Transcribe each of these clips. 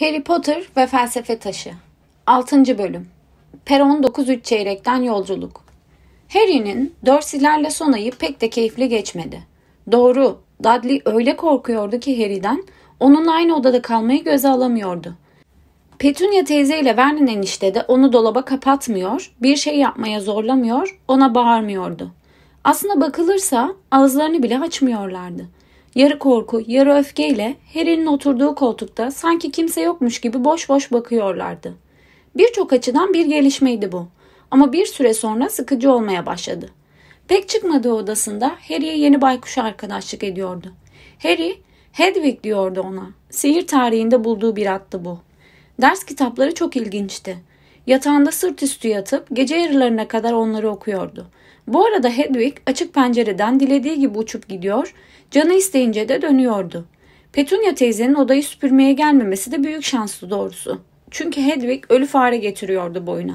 Harry Potter ve Felsefe Taşı 6. Bölüm Peron 9 çeyrekten yolculuk Harry'nin Dursley'lerle son ayı pek de keyifli geçmedi. Doğru, Dudley öyle korkuyordu ki Harry'den, onunla aynı odada kalmayı göze alamıyordu. Petunia teyze ile Vernon enişte de onu dolaba kapatmıyor, bir şey yapmaya zorlamıyor, ona bağırmıyordu. Aslına bakılırsa ağızlarını bile açmıyorlardı. Yarı korku, yarı öfkeyle Harry'nin oturduğu koltukta sanki kimse yokmuş gibi boş boş bakıyorlardı. Birçok açıdan bir gelişmeydi bu. Ama bir süre sonra sıkıcı olmaya başladı. Pek çıkmadığı odasında Harry'e yeni baykuş arkadaşlık ediyordu. Harry, Hedwig diyordu ona. Sihir tarihinde bulduğu bir attı bu. Ders kitapları çok ilginçti. Yatağında sırt üstü yatıp gece yarılarına kadar onları okuyordu. Bu arada Hedwig açık pencereden dilediği gibi uçup gidiyor Canı isteyince de dönüyordu. Petunia teyzenin odayı süpürmeye gelmemesi de büyük şanslı doğrusu. Çünkü Hedwig ölü fare getiriyordu boyuna.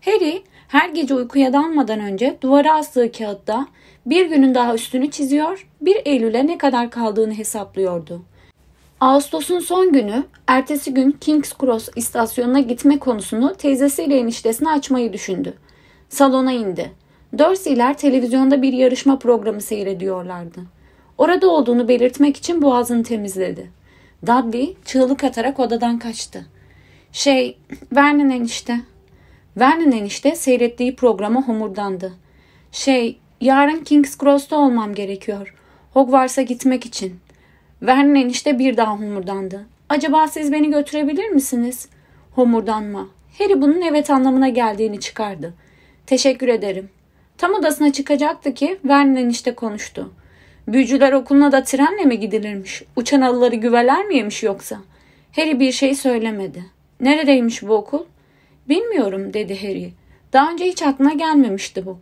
Harry her gece uykuya dalmadan önce duvara astığı kağıtta bir günün daha üstünü çiziyor, bir Eylül'e ne kadar kaldığını hesaplıyordu. Ağustos'un son günü, ertesi gün King's Cross istasyonuna gitme konusunu teyzesiyle eniştesine açmayı düşündü. Salona indi. Dursley'ler televizyonda bir yarışma programı seyrediyorlardı. Orada olduğunu belirtmek için boğazını temizledi. Dudley çığlık atarak odadan kaçtı. Şey, Vernon enişte. Vernon enişte seyrettiği programa homurdandı. Şey, yarın King's Cross'ta olmam gerekiyor. Hogwarts'a gitmek için. Vernon enişte bir daha homurdandı. Acaba siz beni götürebilir misiniz? Homurdanma. Harry bunun evet anlamına geldiğini çıkardı. Teşekkür ederim. Tam odasına çıkacaktı ki Vernon enişte konuştu. Büyücüler okuluna da trenle mi gidilirmiş? Uçan alıları güveler mi yemiş yoksa? Harry bir şey söylemedi. Neredeymiş bu okul? Bilmiyorum dedi Harry. Daha önce hiç aklına gelmemişti bu.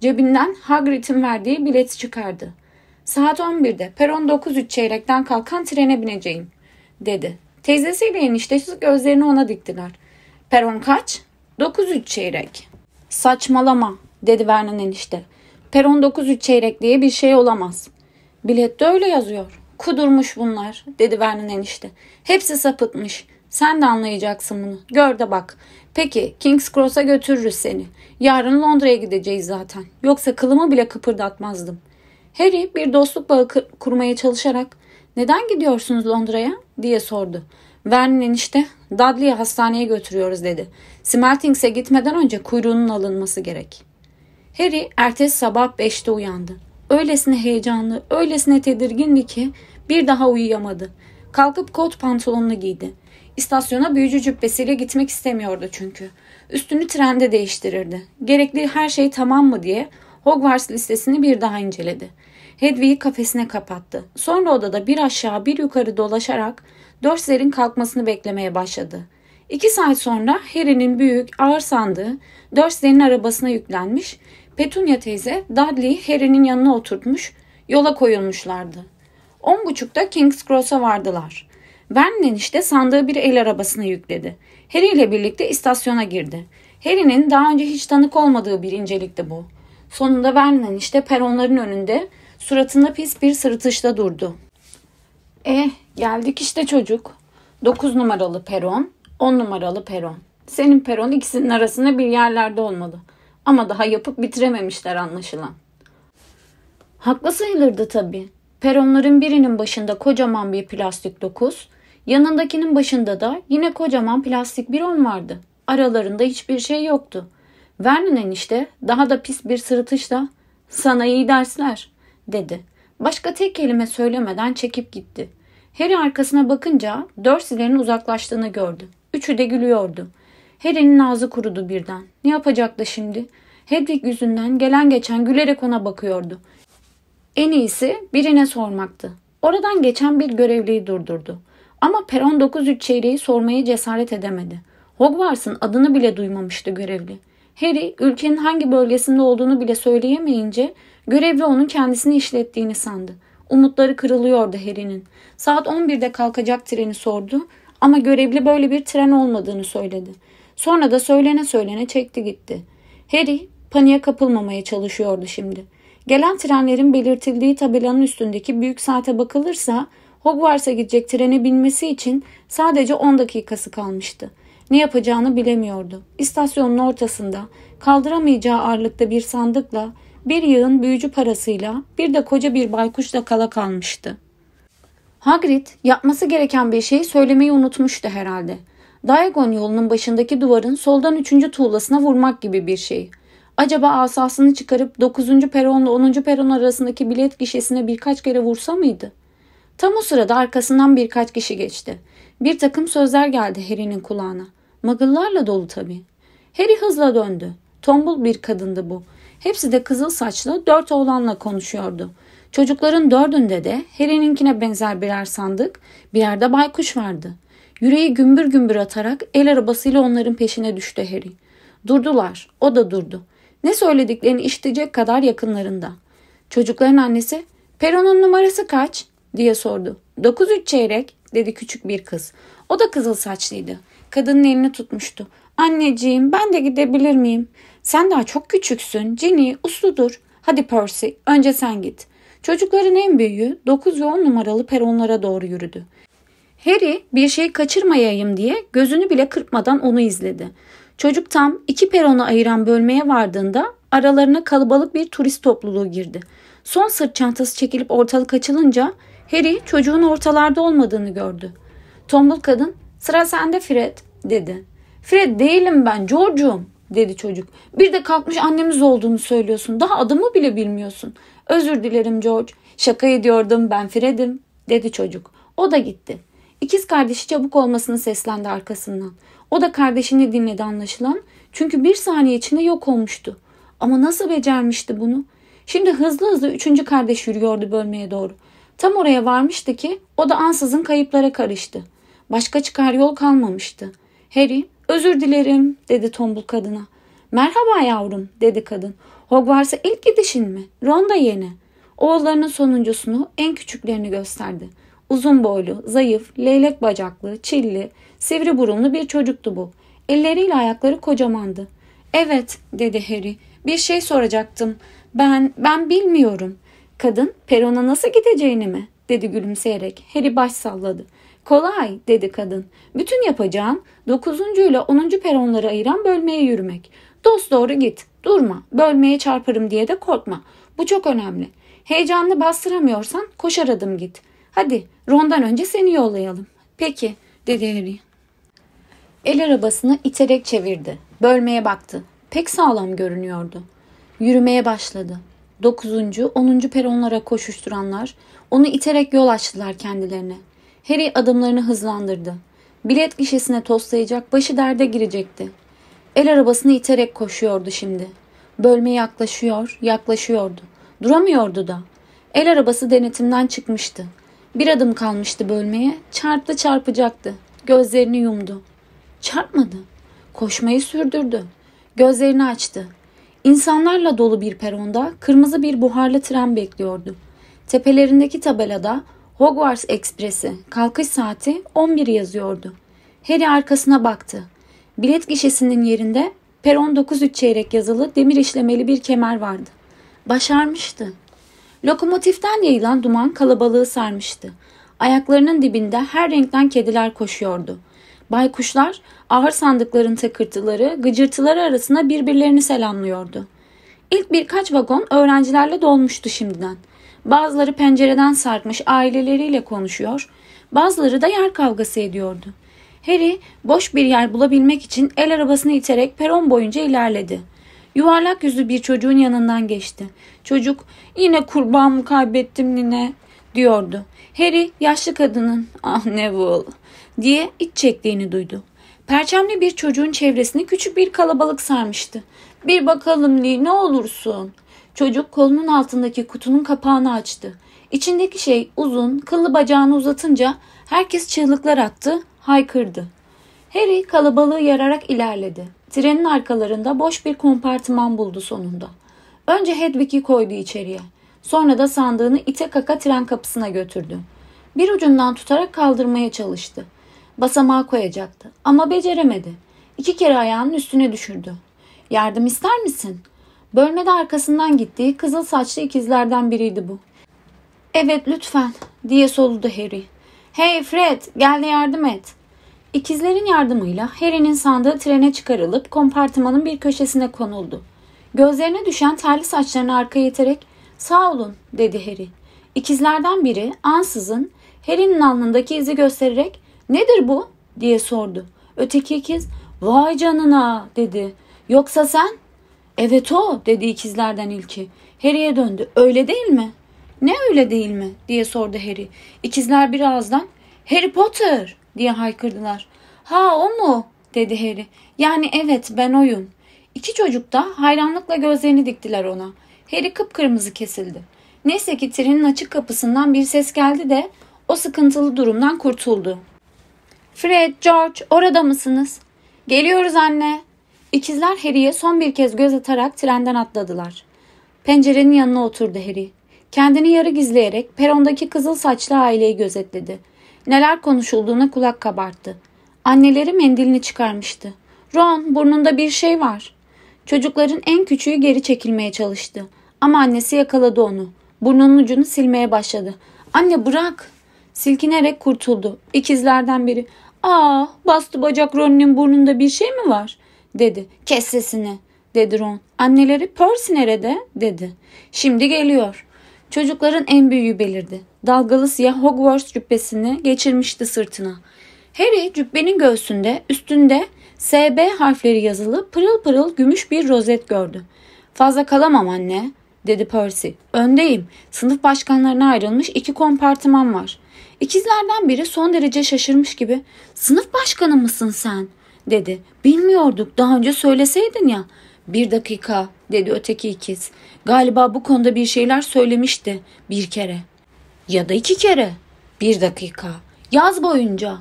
Cebinden Hagrid'in verdiği bileti çıkardı. Saat 11'de peron 93 çeyrekten kalkan trene bineceğim dedi. Teyzesiyle eniştesi gözlerini ona diktiler. Peron kaç? 93 çeyrek. Saçmalama dedi Vernon enişte. Peron 93 çeyrek diye bir şey olamaz. Bilette öyle yazıyor. Kudurmuş bunlar dedi Vernon enişte. Hepsi sapıtmış. Sen de anlayacaksın bunu. Gör de bak. Peki King's Cross'a götürürüz seni. Yarın Londra'ya gideceğiz zaten. Yoksa kılımı bile kıpırdatmazdım. Harry bir dostluk bağı kurmaya çalışarak neden gidiyorsunuz Londra'ya diye sordu. Vernon enişte Dudley'i hastaneye götürüyoruz dedi. Smeltings'e gitmeden önce kuyruğunun alınması gerek. Harry ertesi sabah 5'te uyandı. Öylesine heyecanlı, öylesine tedirgindi ki bir daha uyuyamadı. Kalkıp kot pantolonunu giydi. İstasyona büyücü cübbesiyle gitmek istemiyordu çünkü. Üstünü trende değiştirirdi. Gerekli her şey tamam mı diye Hogwarts listesini bir daha inceledi. Hedwig'i kafesine kapattı. Sonra odada bir aşağı bir yukarı dolaşarak Dörser'in kalkmasını beklemeye başladı. İki saat sonra Harry'nin büyük, ağır sandığı Dörser'in arabasına yüklenmiş Petunia teyze Dudley'i Harry'nin yanına oturtmuş, yola koyulmuşlardı. On buçukta King's Cross'a vardılar. Vernon işte sandığı bir el arabasına yükledi. Harry ile birlikte istasyona girdi. Harry'nin daha önce hiç tanık olmadığı bir incelikti bu. Sonunda Vernon işte peronların önünde suratında pis bir sırıtışla durdu. Eh geldik işte çocuk. Dokuz numaralı peron, on numaralı peron. Senin peron ikisinin arasında bir yerlerde olmalı.'' Ama daha yapıp bitirememişler anlaşılan. Haklı sayılırdı tabii. Peronların birinin başında kocaman bir plastik dokuz, yanındakinin başında da yine kocaman plastik bir on vardı. Aralarında hiçbir şey yoktu. Vernon enişte daha da pis bir sırıtışla sana iyi dersler dedi. Başka tek kelime söylemeden çekip gitti. Harry arkasına bakınca Dursley'lerin uzaklaştığını gördü. Üçü de gülüyordu. Helen'in ağzı kurudu birden. Ne yapacaktı şimdi? Hedwig yüzünden gelen geçen gülerek ona bakıyordu. En iyisi birine sormaktı. Oradan geçen bir görevliyi durdurdu. Ama peron 93 çeyreği sormaya cesaret edemedi. Hogwarts'ın adını bile duymamıştı görevli. Harry ülkenin hangi bölgesinde olduğunu bile söyleyemeyince görevli onun kendisini işlettiğini sandı. Umutları kırılıyordu Harry'nin. Saat 11'de kalkacak treni sordu ama görevli böyle bir tren olmadığını söyledi. Sonra da söylene söylene çekti gitti. Harry paniğe kapılmamaya çalışıyordu şimdi. Gelen trenlerin belirtildiği tabelanın üstündeki büyük saate bakılırsa Hogwarts'a gidecek trene binmesi için sadece 10 dakikası kalmıştı. Ne yapacağını bilemiyordu. İstasyonun ortasında kaldıramayacağı ağırlıkta bir sandıkla, bir yığın büyücü parasıyla, bir de koca bir baykuşla kala kalmıştı. Hagrid yapması gereken bir şeyi söylemeyi unutmuştu herhalde. Diagon yolunun başındaki duvarın soldan üçüncü tuğlasına vurmak gibi bir şey. Acaba asasını çıkarıp 9. peronla 10. peron arasındaki bilet gişesine birkaç kere vursa mıydı? Tam o sırada arkasından birkaç kişi geçti. Bir takım sözler geldi Harry'nin kulağına. Muggle'larla dolu tabii. Harry hızla döndü. Tombul bir kadındı bu. Hepsi de kızıl saçlı dört oğlanla konuşuyordu. Çocukların dördünde de Harry'ninkine benzer birer sandık, bir yerde baykuş vardı. Yüreği gümbür gümbür atarak el arabasıyla onların peşine düştü Harry. Durdular. O da durdu. Ne söylediklerini işitecek kadar yakınlarında. Çocukların annesi Peron'un numarası kaç diye sordu. Dokuz üç çeyrek dedi küçük bir kız. O da kızıl saçlıydı. Kadının elini tutmuştu. Anneciğim ben de gidebilir miyim? Sen daha çok küçüksün. Ginny Usludur. Hadi Percy önce sen git. Çocukların en büyüğü 9 ve 10 numaralı peronlara doğru yürüdü. Harry bir şey kaçırmayayım diye gözünü bile kırpmadan onu izledi. Çocuk tam iki peronu ayıran bölmeye vardığında aralarına kalabalık bir turist topluluğu girdi. Son sırt çantası çekilip ortalık açılınca Harry çocuğun ortalarda olmadığını gördü. Tombul kadın sıra sende Fred dedi. Fred değilim ben George'um dedi çocuk. Bir de kalkmış annemiz olduğunu söylüyorsun. Daha adımı bile bilmiyorsun. Özür dilerim George. Şaka ediyordum ben Fred'im dedi çocuk. O da gitti. İkiz kardeşi çabuk olmasını seslendi arkasından. O da kardeşini dinledi anlaşılan. Çünkü bir saniye içinde yok olmuştu. Ama nasıl becermişti bunu? Şimdi hızlı hızlı üçüncü kardeş yürüyordu bölmeye doğru. Tam oraya varmıştı ki o da ansızın kayıplara karıştı. Başka çıkar yol kalmamıştı. Harry, özür dilerim dedi tombul kadına. Merhaba yavrum dedi kadın. Hogwarts'a ilk gidişin mi? Ronda yeni. Oğullarının sonuncusunu en küçüklerini gösterdi. Uzun boylu, zayıf, leylek bacaklı, çilli, sivri burunlu bir çocuktu bu. Elleriyle ayakları kocamandı. Evet dedi Harry. Bir şey soracaktım. Ben, ben bilmiyorum. Kadın perona nasıl gideceğini mi? dedi gülümseyerek. Harry baş salladı. Kolay dedi kadın. Bütün yapacağın 9. ile 10. peronları ayıran bölmeye yürümek. Dost doğru git. Durma. Bölmeye çarparım diye de korkma. Bu çok önemli. Heyecanını bastıramıyorsan koşar adım git.'' Hadi Ron'dan önce seni yollayalım. Peki dedi Harry. El arabasını iterek çevirdi. Bölmeye baktı. Pek sağlam görünüyordu. Yürümeye başladı. Dokuzuncu, onuncu peronlara koşuşturanlar onu iterek yol açtılar kendilerine. Harry adımlarını hızlandırdı. Bilet gişesine toslayacak, başı derde girecekti. El arabasını iterek koşuyordu şimdi. Bölme yaklaşıyor, yaklaşıyordu. Duramıyordu da. El arabası denetimden çıkmıştı. Bir adım kalmıştı bölmeye. Çarptı çarpacaktı. Gözlerini yumdu. Çarpmadı. Koşmayı sürdürdü. Gözlerini açtı. İnsanlarla dolu bir peronda kırmızı bir buharlı tren bekliyordu. Tepelerindeki tabelada Hogwarts Ekspresi kalkış saati 11 yazıyordu. Harry arkasına baktı. Bilet gişesinin yerinde peron 93 çeyrek yazılı demir işlemeli bir kemer vardı. Başarmıştı. Lokomotiften yayılan duman kalabalığı sarmıştı. Ayaklarının dibinde her renkten kediler koşuyordu. Baykuşlar ağır sandıkların takırtıları, gıcırtıları arasında birbirlerini selamlıyordu. İlk birkaç vagon öğrencilerle dolmuştu şimdiden. Bazıları pencereden sarkmış aileleriyle konuşuyor, bazıları da yer kavgası ediyordu. Harry boş bir yer bulabilmek için el arabasını iterek peron boyunca ilerledi. Yuvarlak yüzlü bir çocuğun yanından geçti. Çocuk yine kurbağamı kaybettim nine diyordu. Harry yaşlı kadının ah Neville diye iç çektiğini duydu. Perçemli bir çocuğun çevresini küçük bir kalabalık sarmıştı. Bir bakalım Lee ne olursun. Çocuk kolunun altındaki kutunun kapağını açtı. İçindeki şey uzun, kıllı bacağını uzatınca herkes çığlıklar attı, haykırdı. Harry kalabalığı yararak ilerledi. Trenin arkalarında boş bir kompartıman buldu sonunda. Önce Hedwig'i koydu içeriye. Sonra da sandığını ite kaka tren kapısına götürdü. Bir ucundan tutarak kaldırmaya çalıştı. Basamağa koyacaktı ama beceremedi. İki kere ayağının üstüne düşürdü. Yardım ister misin? Bölmede arkasından gittiği kızıl saçlı ikizlerden biriydi bu. Evet lütfen diye soludu Harry. Hey Fred gel de yardım et. İkizlerin yardımıyla Harry'nin sandığı trene çıkarılıp kompartımanın bir köşesine konuldu. Gözlerine düşen terli saçlarını arkaya iterek ''Sağ olun'' dedi Harry. İkizlerden biri ansızın Harry'nin alnındaki izi göstererek ''Nedir bu?'' diye sordu. Öteki ikiz ''Vay canına'' dedi. ''Yoksa sen?'' ''Evet o'' dedi ikizlerden ilki. Harry'e döndü. ''Öyle değil mi?'' ''Ne öyle değil mi?'' diye sordu Harry. İkizler bir ağızdan ''Harry Potter'' diye haykırdılar. Ha o mu? dedi Harry. Yani evet ben oyun. İki çocuk da hayranlıkla gözlerini diktiler ona. Harry kıpkırmızı kesildi. Neyse ki trenin açık kapısından bir ses geldi de o sıkıntılı durumdan kurtuldu. Fred, George orada mısınız? Geliyoruz anne. İkizler Harry'e son bir kez göz atarak trenden atladılar. Pencerenin yanına oturdu Harry. Kendini yarı gizleyerek perondaki kızıl saçlı aileyi gözetledi neler konuşulduğuna kulak kabarttı. Anneleri mendilini çıkarmıştı. Ron burnunda bir şey var. Çocukların en küçüğü geri çekilmeye çalıştı. Ama annesi yakaladı onu. Burnunun ucunu silmeye başladı. Anne bırak. Silkinerek kurtuldu. İkizlerden biri. Aa bastı bacak Ron'un burnunda bir şey mi var? Dedi. Kes sesini dedi Ron. Anneleri Percy nerede? dedi. Şimdi geliyor. Çocukların en büyüğü belirdi. Dalgalı siyah Hogwarts cübbesini geçirmişti sırtına. Harry cübbenin göğsünde üstünde SB harfleri yazılı pırıl pırıl gümüş bir rozet gördü. Fazla kalamam anne dedi Percy. Öndeyim. Sınıf başkanlarına ayrılmış iki kompartıman var. İkizlerden biri son derece şaşırmış gibi sınıf başkanı mısın sen dedi. Bilmiyorduk daha önce söyleseydin ya. Bir dakika dedi öteki ikiz. Galiba bu konuda bir şeyler söylemişti bir kere. Ya da iki kere. Bir dakika. Yaz boyunca.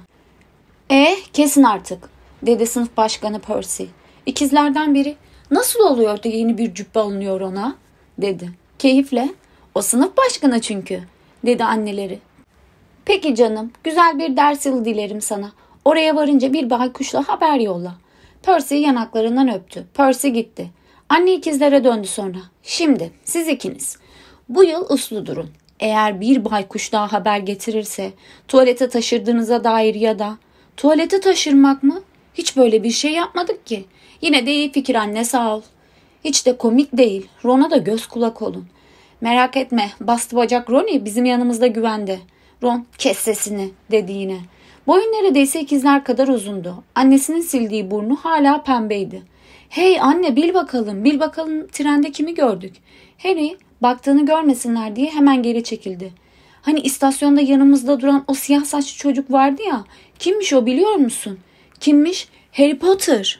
E kesin artık dedi sınıf başkanı Percy. İkizlerden biri nasıl oluyor da yeni bir cübbe alınıyor ona dedi. Keyifle o sınıf başkanı çünkü dedi anneleri. Peki canım güzel bir ders yılı dilerim sana. Oraya varınca bir baykuşla haber yolla. Percy'yi yanaklarından öptü. Percy gitti. Anne ikizlere döndü sonra. Şimdi siz ikiniz. Bu yıl uslu durun. Eğer bir baykuş daha haber getirirse tuvalete taşırdığınıza dair ya da tuvalete taşırmak mı? Hiç böyle bir şey yapmadık ki. Yine de iyi fikir anne sağ ol. Hiç de komik değil. Ron'a da göz kulak olun. Merak etme bastı bacak Ronnie bizim yanımızda güvende. Ron kes sesini dedi yine. Boyu neredeyse ikizler kadar uzundu. Annesinin sildiği burnu hala pembeydi. Hey anne bil bakalım, bil bakalım trende kimi gördük. Harry baktığını görmesinler diye hemen geri çekildi. Hani istasyonda yanımızda duran o siyah saçlı çocuk vardı ya. Kimmiş o biliyor musun? Kimmiş? Harry Potter.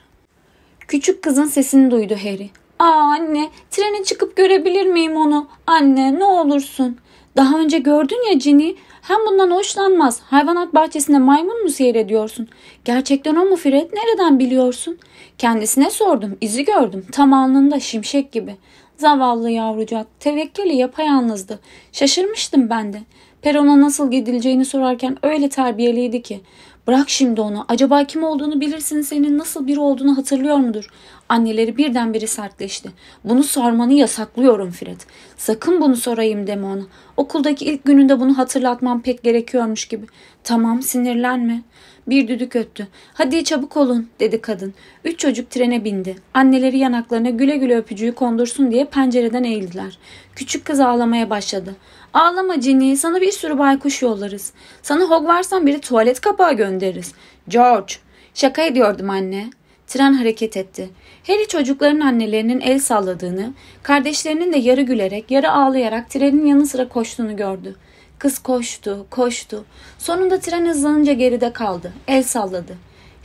Küçük kızın sesini duydu Harry. Aa anne, trene çıkıp görebilir miyim onu? Anne, ne olursun. Daha önce gördün ya Cini, hem bundan hoşlanmaz. Hayvanat bahçesinde maymun mu seyrediyorsun? Gerçekten o mu Fred? Nereden biliyorsun? Kendisine sordum. İzi gördüm. Tam alnında şimşek gibi. Zavallı yavrucak. Tevekkeli yapayalnızdı. Şaşırmıştım ben de. Perona nasıl gidileceğini sorarken öyle terbiyeliydi ki. Bırak şimdi onu. Acaba kim olduğunu bilirsin senin nasıl biri olduğunu hatırlıyor mudur? Anneleri birdenbire sertleşti. Bunu sormanı yasaklıyorum Fred. Sakın bunu sorayım deme ona. Okuldaki ilk gününde bunu hatırlatmam pek gerekiyormuş gibi. Tamam sinirlenme. Bir düdük öttü. Hadi çabuk olun dedi kadın. Üç çocuk trene bindi. Anneleri yanaklarına güle güle öpücüğü kondursun diye pencereden eğildiler. Küçük kız ağlamaya başladı. Ağlama Ginny sana bir sürü baykuş yollarız. Sana Hogwarts'tan biri tuvalet kapağı göndeririz. George şaka ediyordum anne. Tren hareket etti. Harry çocukların annelerinin el salladığını, kardeşlerinin de yarı gülerek yarı ağlayarak trenin yanı sıra koştuğunu gördü. Kız koştu, koştu. Sonunda tren hızlanınca geride kaldı. El salladı.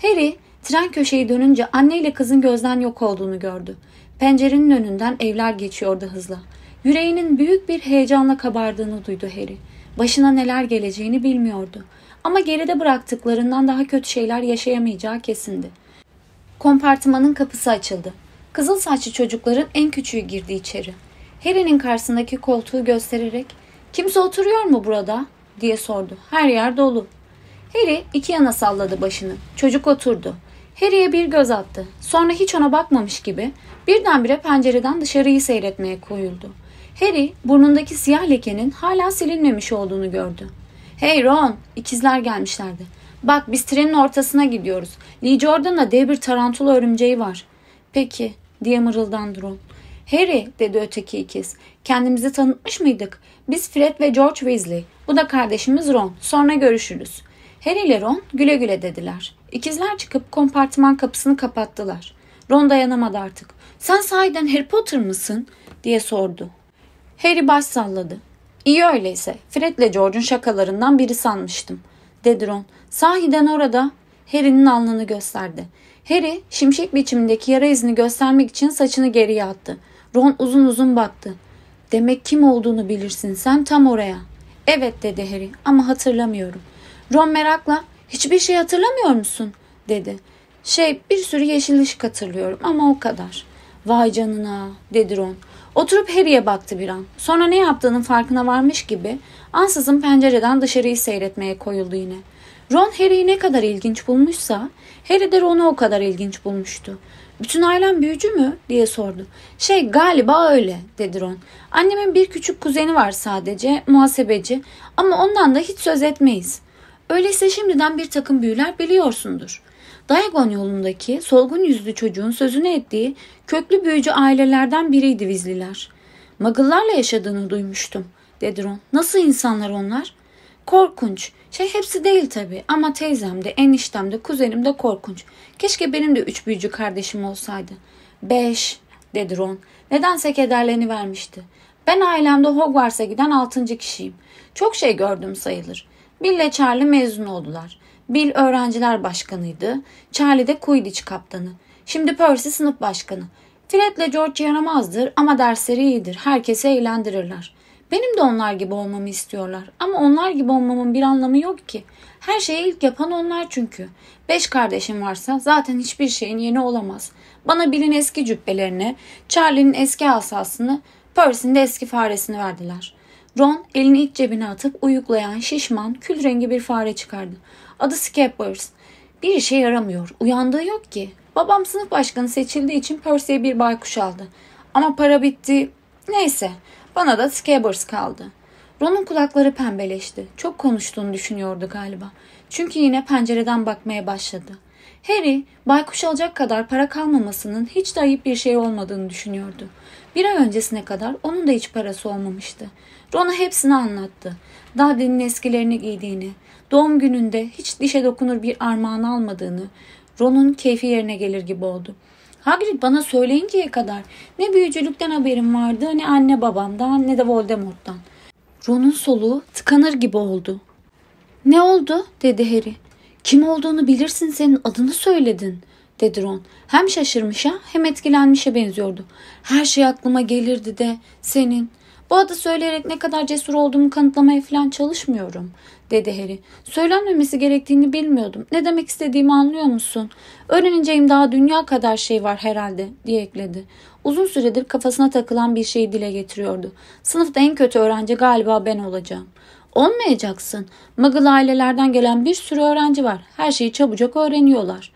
Harry tren köşeyi dönünce anne ile kızın gözden yok olduğunu gördü. Pencerenin önünden evler geçiyordu hızla. Yüreğinin büyük bir heyecanla kabardığını duydu Harry. Başına neler geleceğini bilmiyordu. Ama geride bıraktıklarından daha kötü şeyler yaşayamayacağı kesindi. Kompartımanın kapısı açıldı. Kızıl saçlı çocukların en küçüğü girdi içeri. Harry'nin karşısındaki koltuğu göstererek Kimse oturuyor mu burada? diye sordu. Her yer dolu. Harry iki yana salladı başını. Çocuk oturdu. Harry'e bir göz attı. Sonra hiç ona bakmamış gibi birdenbire pencereden dışarıyı seyretmeye koyuldu. Harry burnundaki siyah lekenin hala silinmemiş olduğunu gördü. Hey Ron! ikizler gelmişlerdi. Bak biz trenin ortasına gidiyoruz. Lee Jordan'la dev bir tarantula örümceği var. Peki diye mırıldandı Ron. Harry dedi öteki ikiz. Kendimizi tanıtmış mıydık? Biz Fred ve George Weasley. Bu da kardeşimiz Ron. Sonra görüşürüz. Harry ile Ron güle güle dediler. İkizler çıkıp kompartıman kapısını kapattılar. Ron dayanamadı artık. Sen sahiden Harry Potter mısın? diye sordu. Harry baş salladı. İyi öyleyse. Fred Fred'le George'un şakalarından biri sanmıştım. Dedi Ron. Sahiden orada Harry'nin alnını gösterdi. Harry şimşek biçimindeki yara izini göstermek için saçını geriye attı. Ron uzun uzun baktı. Demek kim olduğunu bilirsin sen tam oraya. Evet dedi Harry ama hatırlamıyorum. Ron merakla hiçbir şey hatırlamıyor musun dedi. Şey bir sürü yeşil ışık hatırlıyorum ama o kadar. Vay canına dedi Ron. Oturup Harry'e baktı bir an. Sonra ne yaptığının farkına varmış gibi ansızın pencereden dışarıyı seyretmeye koyuldu yine. Ron Harry'i ne kadar ilginç bulmuşsa Harry de Ron'u o kadar ilginç bulmuştu. Bütün ailen büyücü mü? diye sordu. Şey galiba öyle dedi Ron. Annemin bir küçük kuzeni var sadece muhasebeci ama ondan da hiç söz etmeyiz. Öyleyse şimdiden bir takım büyüler biliyorsundur. Diagon yolundaki solgun yüzlü çocuğun sözünü ettiği köklü büyücü ailelerden biriydi Vizliler. Magıllarla yaşadığını duymuştum dedi Ron. Nasıl insanlar onlar? korkunç. Şey hepsi değil tabi, ama teyzem de, eniştem de, kuzenim de korkunç. Keşke benim de üç büyücü kardeşim olsaydı. Beş, dedi Ron. Nedense kederlerini vermişti. Ben ailemde Hogwarts'a giden altıncı kişiyim. Çok şey gördüm sayılır. Bill ile Charlie mezun oldular. Bill öğrenciler başkanıydı. Charlie de Quidditch kaptanı. Şimdi Percy sınıf başkanı. Fred ile George yaramazdır ama dersleri iyidir. Herkesi eğlendirirler. Benim de onlar gibi olmamı istiyorlar. Ama onlar gibi olmamın bir anlamı yok ki. Her şeyi ilk yapan onlar çünkü. Beş kardeşim varsa zaten hiçbir şeyin yeni olamaz. Bana Bill'in eski cübbelerini, Charlie'nin eski asasını, Percy'nin de eski faresini verdiler. Ron elini iç cebine atıp uyuklayan şişman, kül rengi bir fare çıkardı. Adı Scabbers. Bir işe yaramıyor. Uyandığı yok ki. Babam sınıf başkanı seçildiği için Percy'ye bir baykuş aldı. Ama para bitti. Neyse. Bana da Scabbers kaldı. Ron'un kulakları pembeleşti. Çok konuştuğunu düşünüyordu galiba. Çünkü yine pencereden bakmaya başladı. Harry, baykuş alacak kadar para kalmamasının hiç de ayıp bir şey olmadığını düşünüyordu. Bir ay öncesine kadar onun da hiç parası olmamıştı. Ron'a hepsini anlattı. Daddy'nin eskilerini giydiğini, doğum gününde hiç dişe dokunur bir armağan almadığını, Ron'un keyfi yerine gelir gibi oldu. Hagrid bana söyleyinceye kadar ne büyücülükten haberim vardı ne anne babamdan ne de Voldemort'tan. Ron'un soluğu tıkanır gibi oldu. Ne oldu dedi Harry. Kim olduğunu bilirsin senin adını söyledin dedi Ron. Hem şaşırmışa hem etkilenmişe benziyordu. Her şey aklıma gelirdi de senin. Bu adı söyleyerek ne kadar cesur olduğumu kanıtlamaya falan çalışmıyorum dedi Harry. Söylenmemesi gerektiğini bilmiyordum. Ne demek istediğimi anlıyor musun? Öğreneceğim daha dünya kadar şey var herhalde diye ekledi. Uzun süredir kafasına takılan bir şeyi dile getiriyordu. Sınıfta en kötü öğrenci galiba ben olacağım. Olmayacaksın. Muggle ailelerden gelen bir sürü öğrenci var. Her şeyi çabucak öğreniyorlar.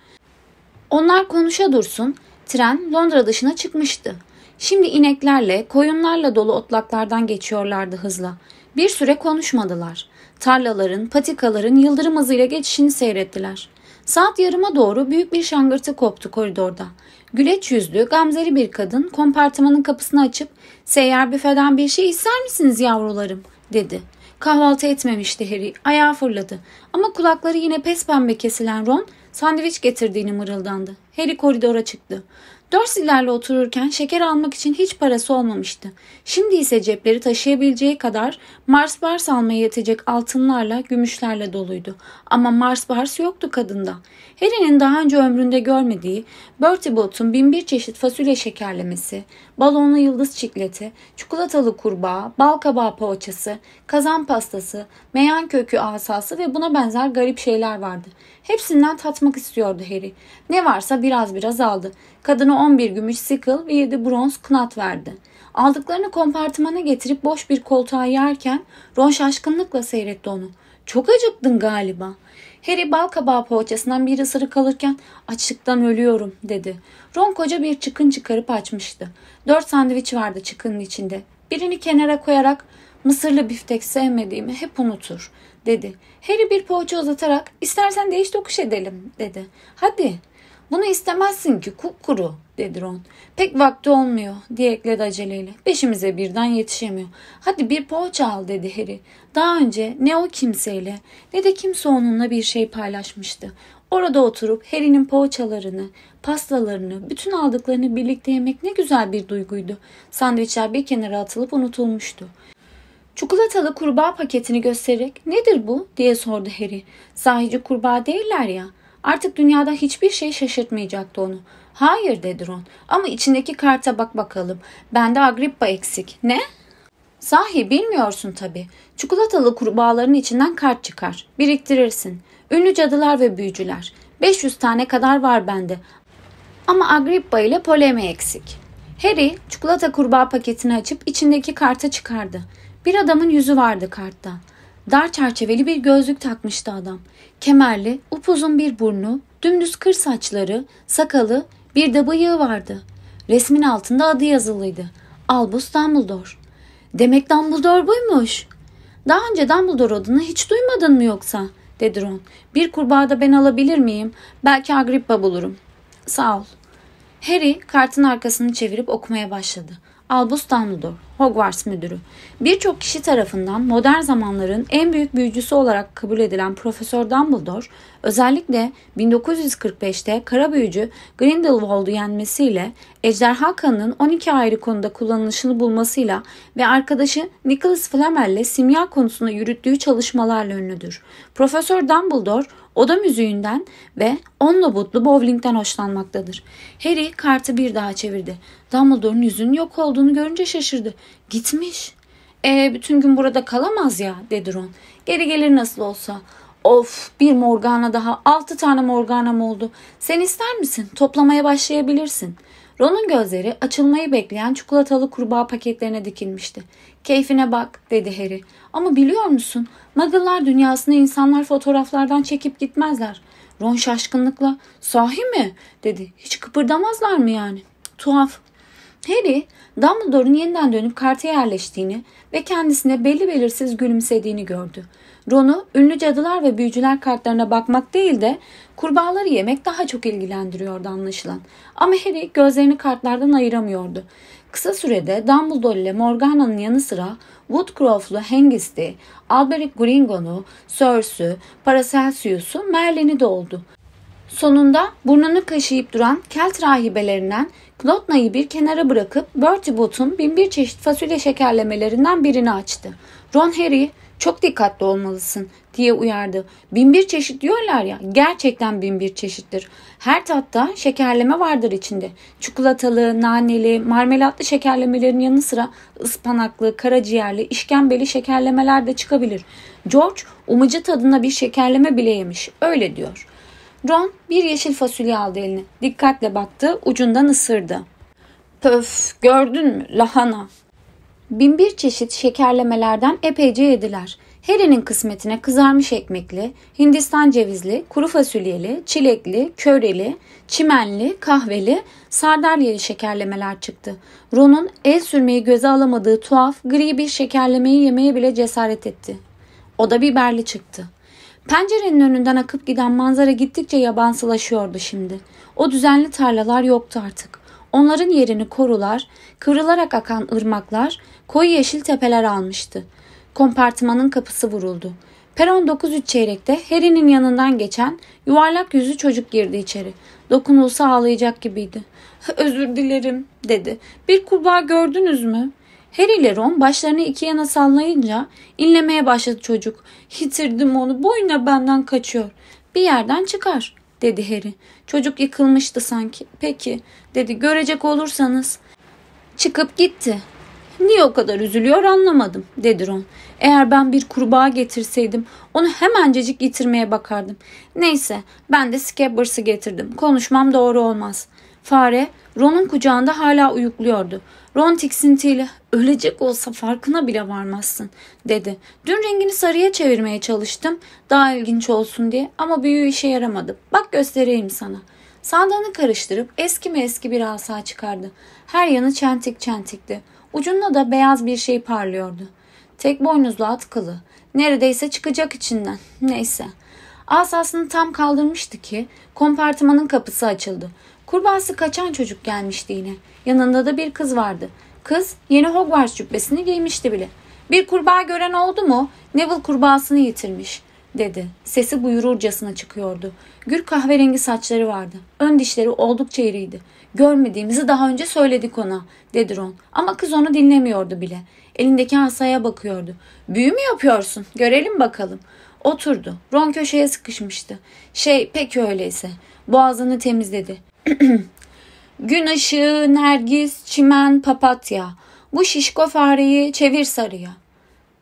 Onlar konuşa dursun. Tren Londra dışına çıkmıştı. Şimdi ineklerle, koyunlarla dolu otlaklardan geçiyorlardı hızla. Bir süre konuşmadılar. Tarlaların, patikaların yıldırım hızıyla geçişini seyrettiler. Saat yarıma doğru büyük bir şangırtı koptu koridorda. Güleç yüzlü, gamzeli bir kadın kompartımanın kapısını açıp ''Seyyar büfeden bir şey ister misiniz yavrularım?'' dedi. Kahvaltı etmemişti Harry. Ayağı fırladı. Ama kulakları yine pes pembe kesilen Ron sandviç getirdiğini mırıldandı. Harry koridora çıktı. Dörsillerle otururken şeker almak için hiç parası olmamıştı. Şimdi ise cepleri taşıyabileceği kadar Mars Bars almaya yetecek altınlarla, gümüşlerle doluydu. Ama Mars Bars yoktu kadında. Harry'nin daha önce ömründe görmediği Bertie Bott'un binbir çeşit fasulye şekerlemesi, balonlu yıldız çikleti, çikolatalı kurbağa, bal kabağı poğaçası, kazan pastası, meyan kökü asası ve buna benzer garip şeyler vardı. Hepsinden tatmak istiyordu Harry. Ne varsa biraz biraz aldı. Kadına 11 gümüş sikıl ve 7 bronz knat verdi. Aldıklarını kompartımana getirip boş bir koltuğa yerken Ron şaşkınlıkla seyretti onu. Çok acıktın galiba. Harry bal kabağı poğaçasından bir ısırık alırken açlıktan ölüyorum dedi. Ron koca bir çıkın çıkarıp açmıştı. Dört sandviç vardı çıkının içinde. Birini kenara koyarak mısırlı biftek sevmediğimi hep unutur dedi. Harry bir poğaça uzatarak istersen değiş dokuş edelim dedi. Hadi bunu istemezsin ki kupkuru dedi Ron. Pek vakti olmuyor diye ekledi aceleyle. Beşimize birden yetişemiyor. Hadi bir poğaça al dedi Harry. Daha önce ne o kimseyle ne de kimse onunla bir şey paylaşmıştı. Orada oturup Harry'nin poğaçalarını, pastalarını, bütün aldıklarını birlikte yemek ne güzel bir duyguydu. Sandviçler bir kenara atılıp unutulmuştu. Çikolatalı kurbağa paketini göstererek nedir bu diye sordu Harry. Sahici kurbağa değiller ya. Artık dünyada hiçbir şey şaşırtmayacaktı onu. Hayır dedi Ron ama içindeki karta bak bakalım. Bende Agrippa eksik. Ne? Sahi bilmiyorsun tabii. Çikolatalı kurbağaların içinden kart çıkar. Biriktirirsin. Ünlü cadılar ve büyücüler. 500 tane kadar var bende. Ama Agrippa ile Poleme eksik. Harry çikolata kurbağa paketini açıp içindeki karta çıkardı. Bir adamın yüzü vardı kartta. Dar çerçeveli bir gözlük takmıştı adam. Kemerli, upuzun bir burnu, dümdüz kır saçları, sakalı bir de bıyığı vardı. Resmin altında adı yazılıydı. Albus Dumbledore. Demek Dumbledore buymuş. Daha önce Dumbledore adını hiç duymadın mı yoksa? dedi Ron. Bir kurbağa da ben alabilir miyim? Belki Agrippa bulurum. Sağ ol. Harry kartın arkasını çevirip okumaya başladı. Albus Dumbledore. Hogwarts müdürü. Birçok kişi tarafından modern zamanların en büyük büyücüsü olarak kabul edilen Profesör Dumbledore, özellikle 1945'te kara büyücü Grindelwald'u yenmesiyle, Ejderha kanının 12 ayrı konuda kullanılışını bulmasıyla ve arkadaşı Nicholas Flamel'le simya konusunda yürüttüğü çalışmalarla ünlüdür. Profesör Dumbledore, oda müziğinden ve on lobutlu bowlingden hoşlanmaktadır. Harry kartı bir daha çevirdi. Dumbledore'un yüzünün yok olduğunu görünce şaşırdı. Gitmiş. E bütün gün burada kalamaz ya dedi Ron. Geri gelir nasıl olsa. Of bir Morgana daha. Altı tane Morgana'm oldu. Sen ister misin? Toplamaya başlayabilirsin. Ron'un gözleri açılmayı bekleyen çikolatalı kurbağa paketlerine dikilmişti. Keyfine bak dedi Harry. Ama biliyor musun? Muggle'lar dünyasında insanlar fotoğraflardan çekip gitmezler. Ron şaşkınlıkla sahi mi dedi. Hiç kıpırdamazlar mı yani? Tuhaf. Harry, Dumbledore'un yeniden dönüp karta yerleştiğini ve kendisine belli belirsiz gülümsediğini gördü. Ron'u ünlü cadılar ve büyücüler kartlarına bakmak değil de kurbağaları yemek daha çok ilgilendiriyordu anlaşılan. Ama Harry gözlerini kartlardan ayıramıyordu. Kısa sürede Dumbledore ile Morgana'nın yanı sıra Woodcroft'lu Hengist'i, Alberic Gringo'nu, Sör'sü, Paracelsus'u, Merlin'i de oldu. Sonunda burnunu kaşıyıp duran Kelt rahibelerinden Glotna'yı bir kenara bırakıp Bertie Bott'un binbir çeşit fasulye şekerlemelerinden birini açtı. Ron Harry çok dikkatli olmalısın diye uyardı. Binbir çeşit diyorlar ya gerçekten binbir çeşittir. Her tatta şekerleme vardır içinde. Çikolatalı, naneli, marmelatlı şekerlemelerin yanı sıra ıspanaklı, karaciğerli, işkembeli şekerlemeler de çıkabilir. George umucu tadına bir şekerleme bile yemiş öyle diyor. Ron bir yeşil fasulye aldı eline. Dikkatle baktı, ucundan ısırdı. Pöf, gördün mü lahana. Binbir çeşit şekerlemelerden epeyce yediler. Harry'nin kısmetine kızarmış ekmekli, hindistan cevizli, kuru fasulyeli, çilekli, köreli, çimenli, kahveli, sardalyeli şekerlemeler çıktı. Ron'un el sürmeyi göze alamadığı tuhaf, gri bir şekerlemeyi yemeye bile cesaret etti. O da biberli çıktı. Pencerenin önünden akıp giden manzara gittikçe yabansılaşıyordu şimdi. O düzenli tarlalar yoktu artık. Onların yerini korular, kırılarak akan ırmaklar, koyu yeşil tepeler almıştı. Kompartımanın kapısı vuruldu. Peron 9-3 çeyrekte Harry'nin yanından geçen yuvarlak yüzlü çocuk girdi içeri. Dokunulsa ağlayacak gibiydi. Özür dilerim dedi. Bir kurbağa gördünüz mü? Harry ile Ron başlarını iki yana sallayınca inlemeye başladı çocuk. Hitirdim onu boyuna benden kaçıyor. Bir yerden çıkar dedi Harry. Çocuk yıkılmıştı sanki. Peki dedi görecek olursanız. Çıkıp gitti. Niye o kadar üzülüyor anlamadım dedi Ron. Eğer ben bir kurbağa getirseydim onu hemencecik yitirmeye bakardım. Neyse ben de Scabbers'ı getirdim. Konuşmam doğru olmaz. Fare Ron'un kucağında hala uyukluyordu. Ron tiksintiyle ölecek olsa farkına bile varmazsın dedi. Dün rengini sarıya çevirmeye çalıştım daha ilginç olsun diye ama büyü işe yaramadı. Bak göstereyim sana. Sandalını karıştırıp eski mi eski bir asa çıkardı. Her yanı çentik çentikti. Ucunda da beyaz bir şey parlıyordu. Tek boynuzlu at kılı. Neredeyse çıkacak içinden. Neyse. Asasını tam kaldırmıştı ki kompartımanın kapısı açıldı. Kurbağası kaçan çocuk gelmişti yine. Yanında da bir kız vardı. Kız yeni Hogwarts cübbesini giymişti bile. Bir kurbağa gören oldu mu? Neville kurbağasını yitirmiş dedi. Sesi buyururcasına çıkıyordu. Gür kahverengi saçları vardı. Ön dişleri oldukça iriydi. Görmediğimizi daha önce söyledik ona dedi Ron. Ama kız onu dinlemiyordu bile. Elindeki asaya bakıyordu. Büyü mü yapıyorsun? Görelim bakalım. Oturdu. Ron köşeye sıkışmıştı. Şey peki öyleyse. Boğazını temizledi. Gün ışığı, nergis, çimen, papatya. Bu şişko fareyi çevir sarıya.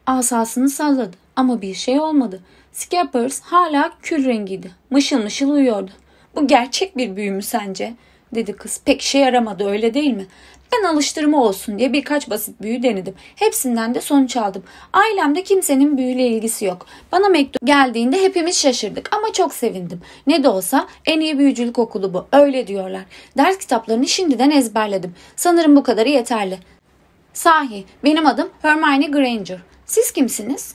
Asasını salladı ama bir şey olmadı. Scappers hala kül rengiydi. Mışıl mışıl uyuyordu. Bu gerçek bir büyü mü sence? dedi kız. Pek işe yaramadı öyle değil mi? Ben alıştırma olsun diye birkaç basit büyü denedim. Hepsinden de sonuç aldım. Ailemde kimsenin büyüyle ilgisi yok. Bana mektup geldiğinde hepimiz şaşırdık ama çok sevindim. Ne de olsa en iyi büyücülük okulu bu. Öyle diyorlar. Ders kitaplarını şimdiden ezberledim. Sanırım bu kadarı yeterli. Sahi benim adım Hermione Granger. Siz kimsiniz?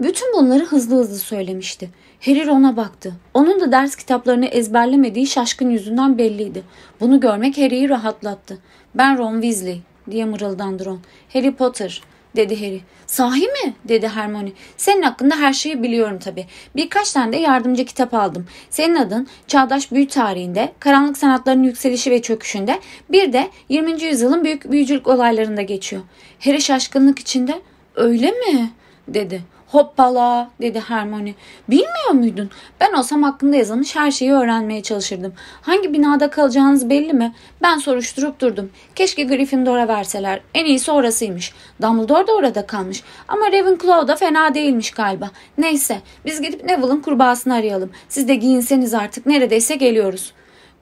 Bütün bunları hızlı hızlı söylemişti. Harry ona baktı. Onun da ders kitaplarını ezberlemediği şaşkın yüzünden belliydi. Bunu görmek Harry'i rahatlattı. Ben Ron Weasley diye mırıldandı Ron. Harry Potter dedi Harry. Sahi mi? dedi Hermione. Senin hakkında her şeyi biliyorum tabii. Birkaç tane de yardımcı kitap aldım. Senin adın Çağdaş Büyü Tarihinde, Karanlık Sanatların Yükselişi ve Çöküşünde, bir de 20. yüzyılın büyük büyücülük olaylarında geçiyor. Harry şaşkınlık içinde öyle mi? dedi. Hoppala dedi Hermione. Bilmiyor muydun? Ben olsam hakkında yazılmış her şeyi öğrenmeye çalışırdım. Hangi binada kalacağınız belli mi? Ben soruşturup durdum. Keşke Gryffindor'a verseler. En iyisi orasıymış. Dumbledore da orada kalmış. Ama Ravenclaw da fena değilmiş galiba. Neyse biz gidip Neville'ın kurbağasını arayalım. Siz de giyinseniz artık neredeyse geliyoruz.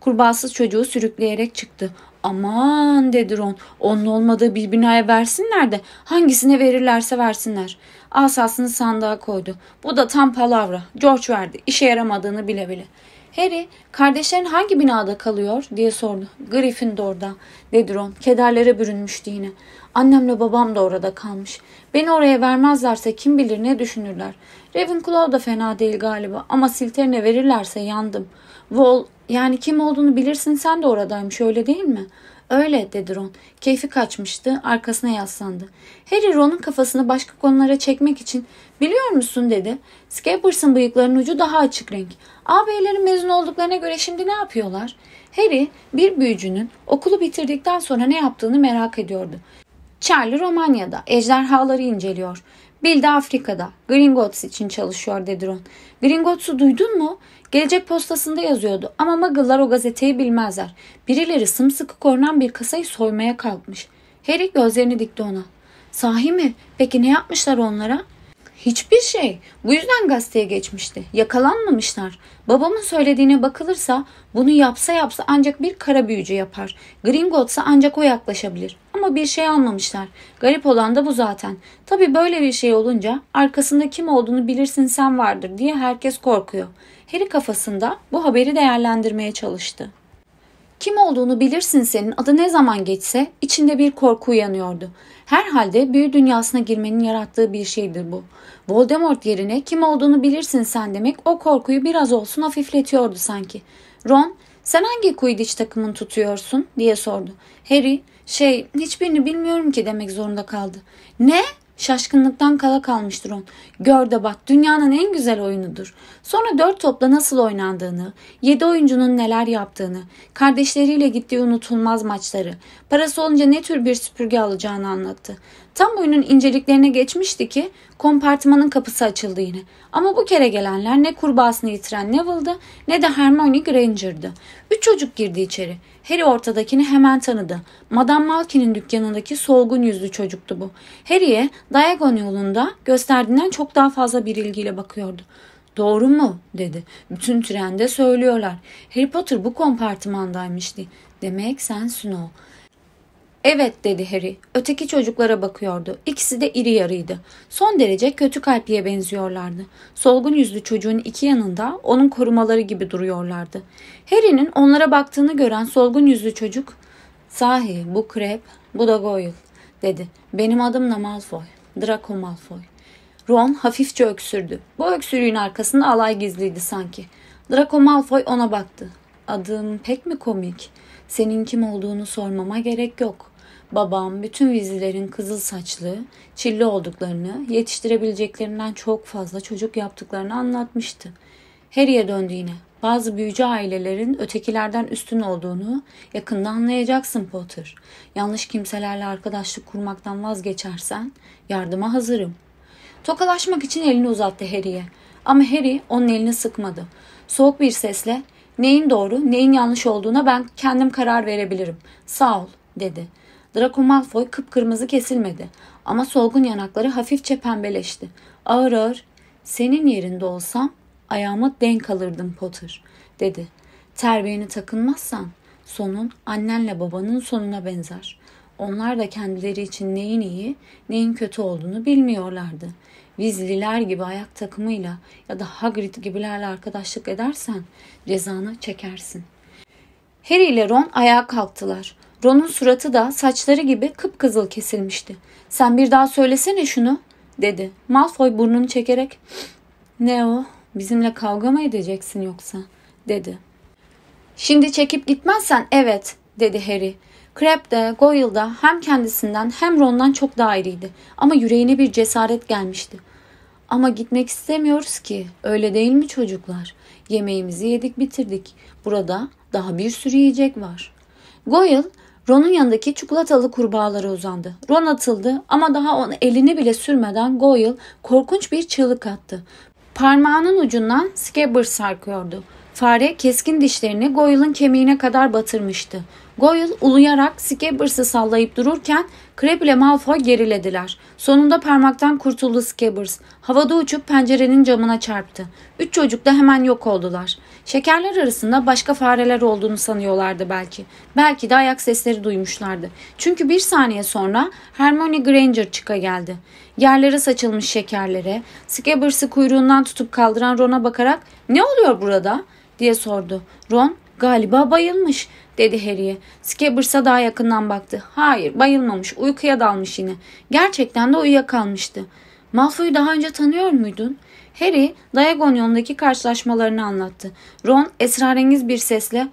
Kurbağasız çocuğu sürükleyerek çıktı. Aman dedi Ron. Onun olmadığı bir binaya versinler de hangisine verirlerse versinler.'' asasını sandığa koydu. Bu da tam palavra. George verdi. İşe yaramadığını bile bile. Harry, kardeşlerin hangi binada kalıyor diye sordu. Gryffindor'da, dedi Ron. Kederlere bürünmüştü yine. Annemle babam da orada kalmış. Beni oraya vermezlerse kim bilir ne düşünürler. Ravenclaw da fena değil galiba ama Silterine verirlerse yandım. Wall yani kim olduğunu bilirsin sen de oradaymış öyle değil mi? Öyle dedi Ron. Keyfi kaçmıştı arkasına yaslandı. Harry Ron'un kafasını başka konulara çekmek için biliyor musun dedi. Skippers'ın bıyıklarının ucu daha açık renk. Ağabeylerin mezun olduklarına göre şimdi ne yapıyorlar? Harry bir büyücünün okulu bitirdikten sonra ne yaptığını merak ediyordu. Charlie Romanya'da ejderhaları inceliyor. Bill de Afrika'da. Gringotts için çalışıyor dedi Ron. Gringotts'u duydun mu? Gelecek postasında yazıyordu ama Muggle'lar o gazeteyi bilmezler. Birileri sımsıkı korunan bir kasayı soymaya kalkmış. Harry gözlerini dikti ona. Sahi mi? Peki ne yapmışlar onlara? Hiçbir şey. Bu yüzden gazeteye geçmişti. Yakalanmamışlar. Babamın söylediğine bakılırsa bunu yapsa yapsa ancak bir kara büyücü yapar. Gringotts'a ancak o yaklaşabilir. Ama bir şey almamışlar. Garip olan da bu zaten. Tabi böyle bir şey olunca arkasında kim olduğunu bilirsin sen vardır diye herkes korkuyor. Harry kafasında bu haberi değerlendirmeye çalıştı. Kim olduğunu bilirsin senin adı ne zaman geçse içinde bir korku uyanıyordu. Herhalde büyü dünyasına girmenin yarattığı bir şeydir bu. Voldemort yerine kim olduğunu bilirsin sen demek o korkuyu biraz olsun hafifletiyordu sanki. Ron sen hangi Quidditch takımını tutuyorsun diye sordu. Harry şey hiçbirini bilmiyorum ki demek zorunda kaldı. Ne? Şaşkınlıktan kala kalmış Ron. Gör de bak dünyanın en güzel oyunudur. Sonra dört topla nasıl oynandığını, yedi oyuncunun neler yaptığını, kardeşleriyle gittiği unutulmaz maçları, parası olunca ne tür bir süpürge alacağını anlattı. Tam oyunun inceliklerine geçmişti ki kompartmanın kapısı açıldı yine. Ama bu kere gelenler ne kurbağasını yitiren Neville'dı ne de Hermione Granger'dı. Üç çocuk girdi içeri. Harry ortadakini hemen tanıdı. Madame Malkin'in dükkanındaki solgun yüzlü çocuktu bu. Harry'e Diagon yolunda gösterdiğinden çok daha fazla bir ilgiyle bakıyordu. Doğru mu? dedi. Bütün trende söylüyorlar. Harry Potter bu kompartımandaymıştı. Demek sen o. Evet dedi Harry. Öteki çocuklara bakıyordu. İkisi de iri yarıydı. Son derece kötü kalpliye benziyorlardı. Solgun yüzlü çocuğun iki yanında onun korumaları gibi duruyorlardı. Harry'nin onlara baktığını gören solgun yüzlü çocuk ''Sahi bu Krep, bu da Goyle'' dedi. ''Benim adım da Malfoy, Draco Malfoy.'' Ron hafifçe öksürdü. Bu öksürüğün arkasında alay gizliydi sanki. Draco Malfoy ona baktı. ''Adım pek mi komik? Senin kim olduğunu sormama gerek yok. Babam bütün vizilerin kızıl saçlı, çilli olduklarını, yetiştirebileceklerinden çok fazla çocuk yaptıklarını anlatmıştı. Her yere döndüğüne, bazı büyücü ailelerin ötekilerden üstün olduğunu yakında anlayacaksın Potter. Yanlış kimselerle arkadaşlık kurmaktan vazgeçersen yardıma hazırım. Tokalaşmak için elini uzattı Harry'e. Ama Harry onun elini sıkmadı. Soğuk bir sesle neyin doğru neyin yanlış olduğuna ben kendim karar verebilirim. Sağ ol dedi. Draco Malfoy kıpkırmızı kesilmedi ama solgun yanakları hafifçe pembeleşti. Ağır ağır senin yerinde olsam ayağıma denk alırdım Potter dedi. Terbiyeni takınmazsan sonun annenle babanın sonuna benzer. Onlar da kendileri için neyin iyi, neyin kötü olduğunu bilmiyorlardı. Vizliler gibi ayak takımıyla ya da Hagrid gibilerle arkadaşlık edersen cezanı çekersin. Harry ile Ron ayağa kalktılar. Ron'un suratı da saçları gibi kıpkızıl kesilmişti. ''Sen bir daha söylesene şunu.'' dedi. Malfoy burnunu çekerek ''Ne o? Bizimle kavga mı edeceksin yoksa?'' dedi. ''Şimdi çekip gitmezsen evet.'' dedi Harry. Crab de Goyle da hem kendisinden hem Ron'dan çok daha ayrıydı. Ama yüreğine bir cesaret gelmişti. Ama gitmek istemiyoruz ki. Öyle değil mi çocuklar? Yemeğimizi yedik bitirdik. Burada daha bir sürü yiyecek var. Goyle Ron'un yanındaki çikolatalı kurbağalara uzandı. Ron atıldı ama daha onun elini bile sürmeden Goyle korkunç bir çığlık attı. Parmağının ucundan Scabbers sarkıyordu. Fare keskin dişlerini Goyle'ın kemiğine kadar batırmıştı. Goyle uluyarak Scabbers'ı sallayıp dururken Crab ile Malfoy gerilediler. Sonunda parmaktan kurtuldu Scabbers. Havada uçup pencerenin camına çarptı. Üç çocuk da hemen yok oldular. Şekerler arasında başka fareler olduğunu sanıyorlardı belki. Belki de ayak sesleri duymuşlardı. Çünkü bir saniye sonra Hermione Granger çıka geldi. Yerlere saçılmış şekerlere, Skibbers'ı kuyruğundan tutup kaldıran Ron'a bakarak ''Ne oluyor burada?'' diye sordu. Ron ''Galiba bayılmış.'' dedi Harry'e. Skibbers'a daha yakından baktı. ''Hayır bayılmamış, uykuya dalmış yine. Gerçekten de uyuyakalmıştı.'' Malfoy'u daha önce tanıyor muydun? Harry, Diagon Diagonion'daki karşılaşmalarını anlattı. Ron esrarengiz bir sesle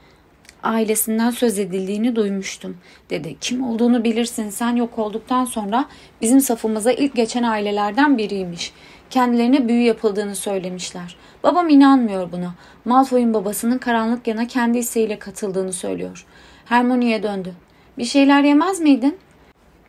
ailesinden söz edildiğini duymuştum dedi. Kim olduğunu bilirsin sen yok olduktan sonra bizim safımıza ilk geçen ailelerden biriymiş. Kendilerine büyü yapıldığını söylemişler. Babam inanmıyor buna. Malfoy'un babasının karanlık yana kendi isteğiyle katıldığını söylüyor. Hermione'ye döndü. Bir şeyler yemez miydin?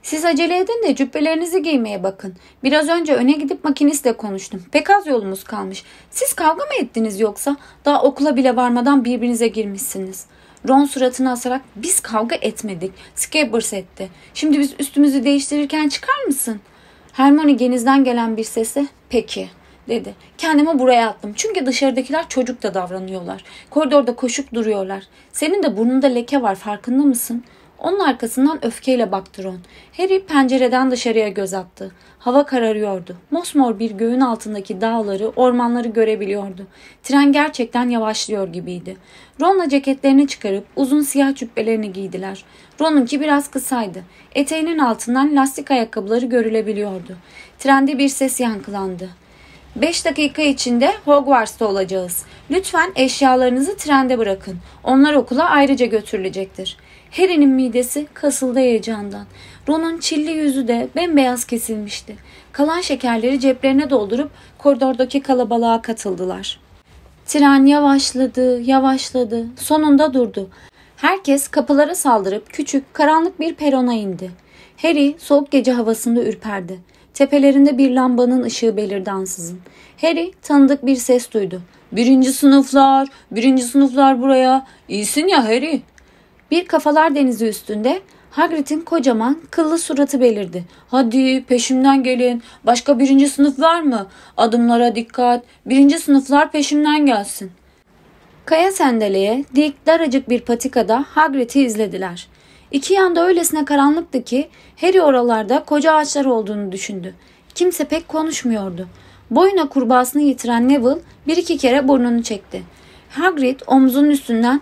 Siz acele edin de cübbelerinizi giymeye bakın. Biraz önce öne gidip makinistle konuştum. Pek az yolumuz kalmış. Siz kavga mı ettiniz yoksa? Daha okula bile varmadan birbirinize girmişsiniz. Ron suratını asarak biz kavga etmedik. Scabbers etti. Şimdi biz üstümüzü değiştirirken çıkar mısın? Hermione genizden gelen bir sese peki dedi. Kendimi buraya attım. Çünkü dışarıdakiler çocuk da davranıyorlar. Koridorda koşup duruyorlar. Senin de burnunda leke var farkında mısın? Onun arkasından öfkeyle baktı Ron. Harry pencereden dışarıya göz attı. Hava kararıyordu. Mosmor bir göğün altındaki dağları, ormanları görebiliyordu. Tren gerçekten yavaşlıyor gibiydi. Ron'la ceketlerini çıkarıp uzun siyah cübbelerini giydiler. Ron'unki biraz kısaydı. Eteğinin altından lastik ayakkabıları görülebiliyordu. Trende bir ses yankılandı. Beş dakika içinde Hogwarts'ta olacağız. Lütfen eşyalarınızı trende bırakın. Onlar okula ayrıca götürülecektir.'' Harry'nin midesi kasıldı heyecandan. Ron'un çilli yüzü de bembeyaz kesilmişti. Kalan şekerleri ceplerine doldurup koridordaki kalabalığa katıldılar. Tren yavaşladı, yavaşladı. Sonunda durdu. Herkes kapılara saldırıp küçük, karanlık bir perona indi. Harry soğuk gece havasında ürperdi. Tepelerinde bir lambanın ışığı belirdi ansızın. Harry tanıdık bir ses duydu. Birinci sınıflar, birinci sınıflar buraya. İyisin ya Harry. Bir kafalar denizi üstünde Hagrid'in kocaman kıllı suratı belirdi. Hadi peşimden gelin. Başka birinci sınıf var mı? Adımlara dikkat. Birinci sınıflar peşimden gelsin. Kaya sendeleye dik daracık bir patikada Hagrid'i izlediler. İki yanda öylesine karanlıktı ki Harry oralarda koca ağaçlar olduğunu düşündü. Kimse pek konuşmuyordu. Boyuna kurbağasını yitiren Neville bir iki kere burnunu çekti. Hagrid omzunun üstünden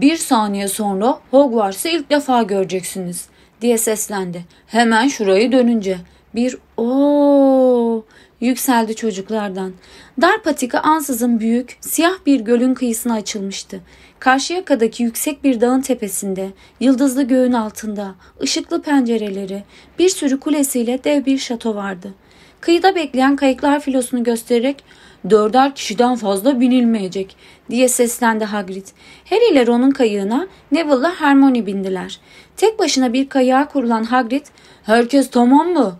bir saniye sonra Hogwarts'ı ilk defa göreceksiniz diye seslendi. Hemen şurayı dönünce bir o yükseldi çocuklardan. Dar patika ansızın büyük, siyah bir gölün kıyısına açılmıştı. Karşı yakadaki yüksek bir dağın tepesinde, yıldızlı göğün altında, ışıklı pencereleri, bir sürü kulesiyle dev bir şato vardı. Kıyıda bekleyen kayıklar filosunu göstererek dörder kişiden fazla binilmeyecek diye seslendi Hagrid. Harry ile Ron'un kayığına Neville'la Hermione bindiler. Tek başına bir kayığa kurulan Hagrid herkes tamam mı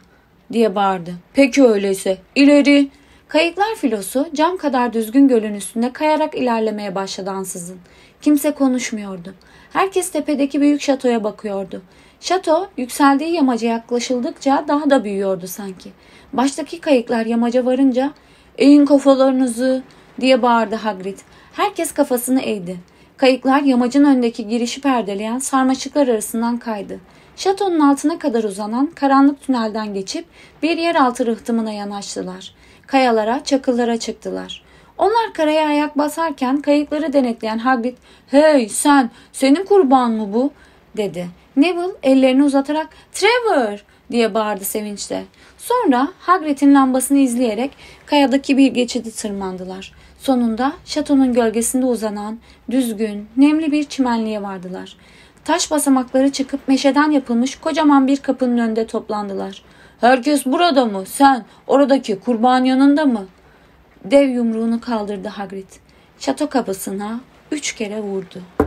diye bağırdı. Peki öyleyse ileri. Kayıklar filosu cam kadar düzgün gölün üstünde kayarak ilerlemeye başladı ansızın. Kimse konuşmuyordu. Herkes tepedeki büyük şatoya bakıyordu. Şato yükseldiği yamaca yaklaşıldıkça daha da büyüyordu sanki. Baştaki kayıklar yamaca varınca Eğin kafalarınızı diye bağırdı Hagrid. Herkes kafasını eğdi. Kayıklar yamacın öndeki girişi perdeleyen sarmaşıklar arasından kaydı. Şatonun altına kadar uzanan karanlık tünelden geçip bir yeraltı rıhtımına yanaştılar. Kayalara, çakıllara çıktılar. Onlar karaya ayak basarken kayıkları denetleyen Hagrid, ''Hey sen, senin kurban mı bu?'' dedi. Neville ellerini uzatarak ''Trevor!'' diye bağırdı sevinçle. Sonra Hagrid'in lambasını izleyerek Kayadaki bir geçidi tırmandılar. Sonunda şatonun gölgesinde uzanan düzgün, nemli bir çimenliğe vardılar. Taş basamakları çıkıp meşeden yapılmış kocaman bir kapının önünde toplandılar. Herkes burada mı? Sen oradaki kurban yanında mı? Dev yumruğunu kaldırdı Hagrid. Şato kapısına üç kere vurdu.